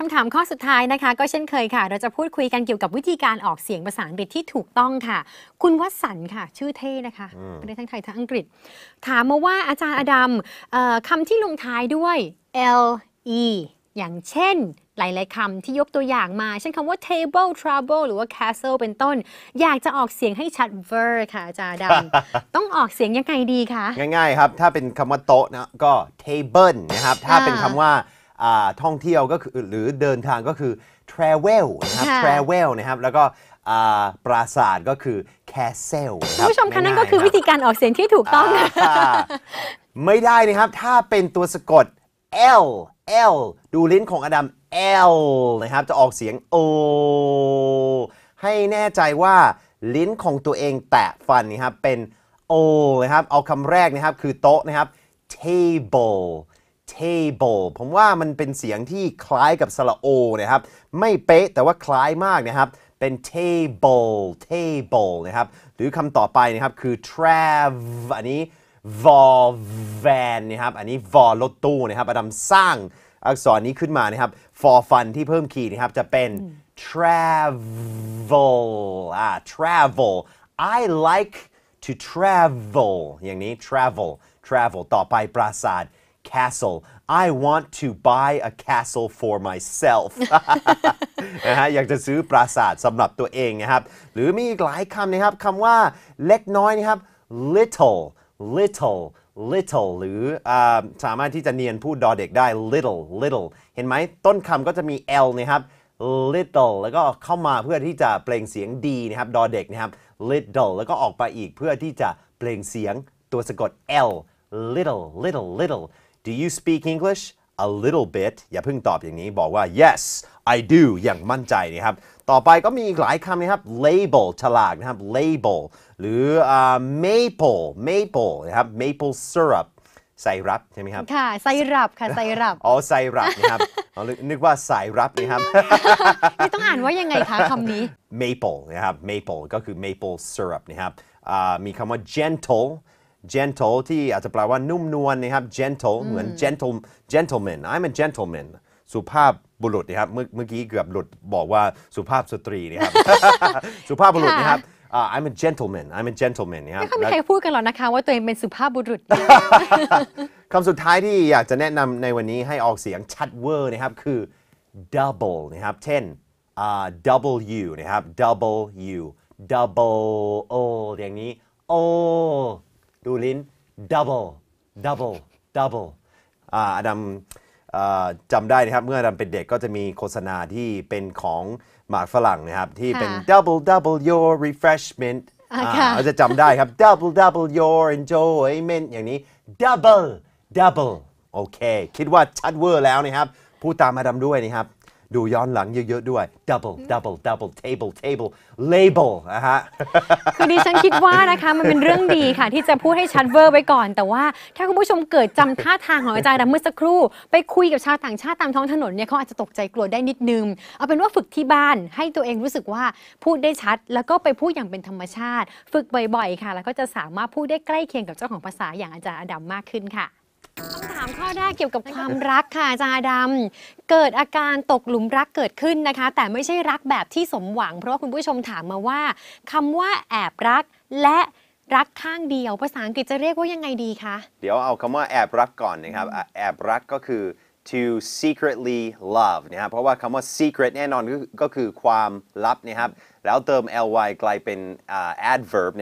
คำถามข้อสุดท้ายนะคะก็เช่นเคยค่ะ เราจะพูดคุยกันเกี่ยวกับวิธีการออกเสียงภาษาอังกฤษที่ถูกต้องค่ะ คุณวสันค่ะ ชื่อเท่นะคะเป็นทั้งไทย ทั้งอังกฤษ ถามมาว่าอาจารย์อดัมคำที่ลงท้ายด้วย L E อย่างเช่น หลายๆคำที่ยกตัวอย่างมา เช่นคำว่า table trouble หรือว่า castle เป็นต้น อยากจะออกเสียงให้ชัด ver ค่ะอาจารย์ดต้องออกเสียงยังไงดีคะง่ายๆครับถ้าเป็นคำว่าโต๊ะนะก็ table นะครับถ้าเป็นคำว่าท่องเที่ยวก็คือ หรือเดินทางก็คือ travel นะครับ travel นะครับแล้วก็อ่าปราสาทก็คือ castle คุรัณบผู้ชมคะนั่นก็คือวิธีการออกเสียงที่ถูกต้อง ไม่ได้นะครับ ถ้าเป็นตัวสะกด L L ดูลิ้นของอดัม L นะครับจะออกเสียง O ให้แน่ใจว่าลิ้นของตัวเองแตะฟันนะครับเป็น O นะครับเอาคำแรกนะครับ คือโต๊ะนะครับ table table ผมว่ามันเป็นเสียงที่คล้ายกับ สระโอ นะครับ ไม่เป๊ะ แต่ว่าคล้ายมากนะครับ เป็น table table นะครับ หรือคำต่อไปนะครับ คือ trav อันนี้ v o l van นะครับ อันนี้ v o l รถตู้นะครับ อดัมสร้างอักษรนี้ขึ้นมานะครับ for fun ที่เพิ่มขีดนะครับ จะเป็น travel อ่า travel I like to travel อย่างนี้ travel travel ต่อไปปราสาท castle I want to buy a castle for myself นะฮะอยากจะซื้อปราสาทสำหรับตัวเองนะครับหรือมีอีกหลายคำนะครับคำว่า เล็กน้อยนะครับ little little little หรืออสามารถที่จะเนียนพูดดอเด็กได้ little little เห็นไหมต้นคำก็จะมี l นะครับ little แล้วก็เข้ามาเพื่อที่จะเปล่งเสียง d นะครับดอเด็กนะครับ little แล้วก็ออกไปอีกเพื่อที่จะเปล่งเสียงตัวสะกด l little little little Do you speak English a little bit อย่าเพิ่งตอบอย่างนี้บอกว่า yes I do อย่างมั่นใจนะครับ ต่อไปก็มีอีกหลายคำนะครับ label ฉลากนะครับ label หรือ uh, maple maple นะครับ maple syrup ไซรัปใช่ไหมครับ ค่ะ ไซรัปค่ะ ไซรัป อ๋อ ไซรัปนะครับ นึกว่าสายรับนะครับ่ต้องอ่านว่า ยังไงคะคำนี้ maple นะครับ maple ก็คือ maple syrup นะครับมีคำว่า gentle gentle ที่อาจจะแปลว่านุ่มนวลนนะครับ gentle เหมือน gentle gentleman I'm a gentleman สุภาพบุรุษนะครับ เมื่อกี้เกือบหลุดบอกว่าสุภาพสตรีนะครับ สุภาพบุรุษนะครับ I'm a gentleman I'm a gentleman นะครับไม่เคยมีใครพูดกันหรอกนะคะว่าตัวเองเป็นสุภาพบุรุษ คำสุดท้ายที่อยากจะแนะนำในวันนี้ให้ออกเสียงชัดเวอร์นะครับ คือ double นะครับ เช่น double u นะครับ double u double o อย่างนี้ o ดูลิ้น double double double อ่าอดัมจำได้นะครับ เมื่ออดัมเป็นเด็กก็จะมีโฆษณาที่เป็นของหมากฝรั่งนะครับ ที่เป็น double double your refreshment เราจะจำได้ครับ double double your enjoyment อย่างนี้ double double โอเค คิดว่าชัดเวอร์แล้วนะครับ พูดตามอดัมด้วยนะครับดูย้อนหลังเยอะๆด้วย double double double table table label นะฮะคือดิฉันคิดว่านะคะมันเป็นเรื่องดีค่ะ ที่จะพูดให้ชัดเวอร์ ไว้ก่อน แต่ว่าถ้าคุณผู้ชมเกิดจำท่าทางของอาจารย์เมื่อสักครู่ ไปคุยกับชาวต่างชาติตามท้องถนนเนี่ยเขาอาจจะตกใจกลัวได้นิดนึง เอาเป็นว่าฝึกที่บ้านให้ตัวเองรู้สึกว่า พูดได้ชัดแล้วก็ไปพูดอย่างเป็นธรรมชาติ ฝึกบ่อยๆค่ะแล้วก็จะสามารถพูดได้ใกล้เคียงกับเจ้าของภาษาอย่างอาจารย์อดัมมากขึ้นค่ะามข้อแรกเกี่ยวกับความรักค่ะจาจาดำเกิดอาการตก หลุมรักเกิดขึ้นนะคะแต่ไม่ใช่รักแบบที่สมหวัง เพราะคุณผู้ชมถามมาว่าคำว่า แอบรักและรักข้างเดียวภาษาอังกฤษจะเรียกว่ายังไงดีคะเดี๋ยวเอาคำว่าแอบรักก่อนนะครับแอบรักก็คือ to secretly love นะครับเพราะว่าคำว่า secret แน่นอนก็คือความลับนะครับแล้วเติม ly กลายเป็น adverb